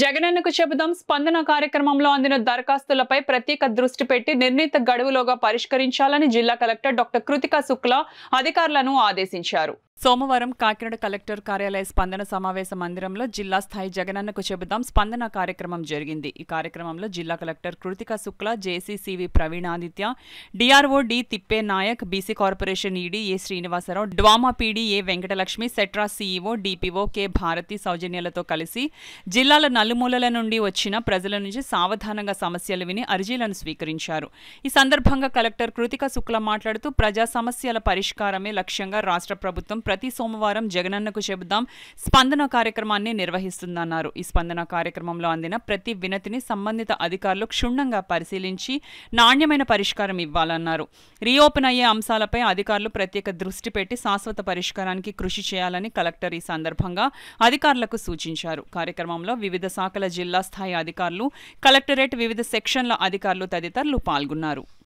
జగనన్నకు చెబుదాం స్పందన కార్యక్రమంలో అందిన దరఖాస్తులపై ప్రత్యేక దృష్టి పెట్టి నిర్ణీత గడువులోగా పరిష్కరించాలని జిల్లా కలెక్టర్ డాక్టర్ కృతికా శుక్లా అధికారులను ఆదేశించారు సోమవారం కాకినాడ కలెక్టర్ కార్యాలయ స్పందన సమావేశ మందిరంలో జిల్లా స్థాయి జగనన్నకు చెబుదాం స్పందన కార్యక్రమం జరిగింది ఈ కార్యక్రమంలో జిల్లా collector Kritika Shukla JC CV Praveenaditya DRO D Thippe Nayak BC corporation ED A Srinivasarao DWAMA PD A Venkatalakshmi సెట్రా సీఈఓ డిపిఓ కె భారతి సౌజన్యాలతో కలిసి జిల్లాల నలుమూలల నుండి వచ్చిన ప్రజల నుంచి సావధానంగా సమస్యలు విని అర్జీలను స్వీకరించారు ఈ సందర్భంగా కలెక్టర్ కృతిక శుక్ల మాట్లాడుతూ ప్రజా సమస్యల పరిష్కారమే లక్ష్యంగా రాష్ట్ర ప్రభుత్వం ప్రతి సోమవారం జగనన్నకు చెబుదాం స్పందన కార్యక్రమాన్ని నిర్వహిస్తుందన్నారు ఈ స్పందన కార్యక్రమంలో అందిన ప్రతి వినతిని సంబంధిత అధికారులు క్షుణ్ణంగా పరిశీలించి నాణ్యమైన పరిష్కారం ఇవ్వాలన్నారు రీఓపెన్ అయ్యే అంశాలపై అధికారులు ప్రత్యేక దృష్టి పెట్టి శాశ్వత పరిష్కారానికి కృషి చేయాలని కలెక్టర్ ఈ సందర్భంగా అధికారులకు సూచించారు కార్యక్రమంలో వివిధ శాఖల జిల్లా స్థాయి అధికారులు కలెక్టరేట్ వివిధ సెక్షన్ల అధికారులు తదితరులు పాల్గొన్నారు